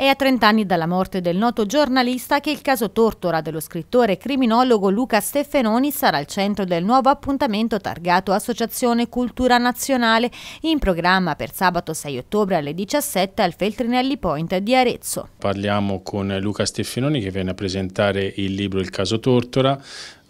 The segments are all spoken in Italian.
È a 30 anni dalla morte del noto giornalista che il caso Tortora dello scrittore e criminologo Luca Steffenoni sarà al centro del nuovo appuntamento targato Associazione Cultura Nazionale in programma per sabato 6 ottobre alle 17 al Feltrinelli Point di Arezzo. Parliamo con Luca Steffenoni che viene a presentare il libro Il caso Tortora,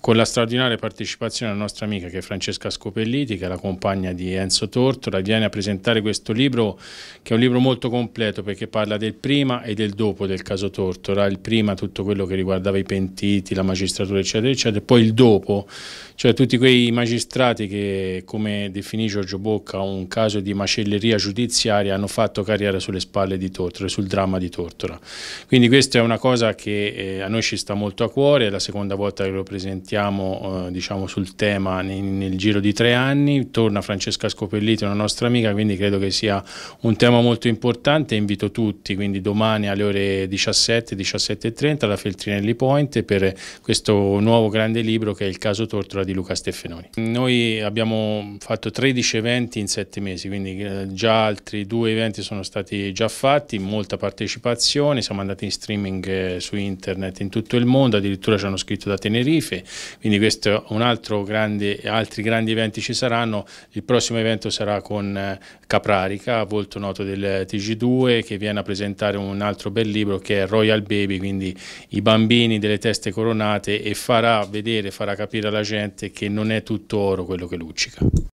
con la straordinaria partecipazione della nostra amica che è Francesca Scopelliti, che è la compagna di Enzo Tortora, viene a presentare questo libro che è un libro molto completo perché parla del prima e del dopo del caso Tortora, il prima tutto quello che riguardava i pentiti, la magistratura eccetera eccetera, e poi il dopo, cioè tutti quei magistrati che come definì Giorgio Bocca un caso di macelleria giudiziaria hanno fatto carriera sulle spalle di Tortora, sul dramma di Tortora. Quindi questa è una cosa che eh, a noi ci sta molto a cuore, è la seconda volta che lo presentiamo sentiamo eh, diciamo, sul tema nel, nel, giro di tre anni, torna Francesca Scopelliti, una nostra amica, quindi credo che sia un tema molto importante, invito tutti, quindi domani alle ore 17, 17.30 alla Feltrinelli Point per questo nuovo grande libro che è Il caso Tortola di Luca Steffenoni. Noi abbiamo fatto 13 eventi in sette mesi, quindi eh, già altri due eventi sono stati già fatti, molta partecipazione, siamo andati in streaming eh, su internet in tutto il mondo, addirittura ci hanno scritto da Tenerife, quindi questo è un altro grande, altri grandi eventi ci saranno, il prossimo evento sarà con eh, Caprarica, volto noto del TG2, che viene a presentare un altro bel libro che è Royal Baby, quindi i bambini delle teste coronate e farà vedere, farà capire alla gente che non è tutto oro quello che luccica.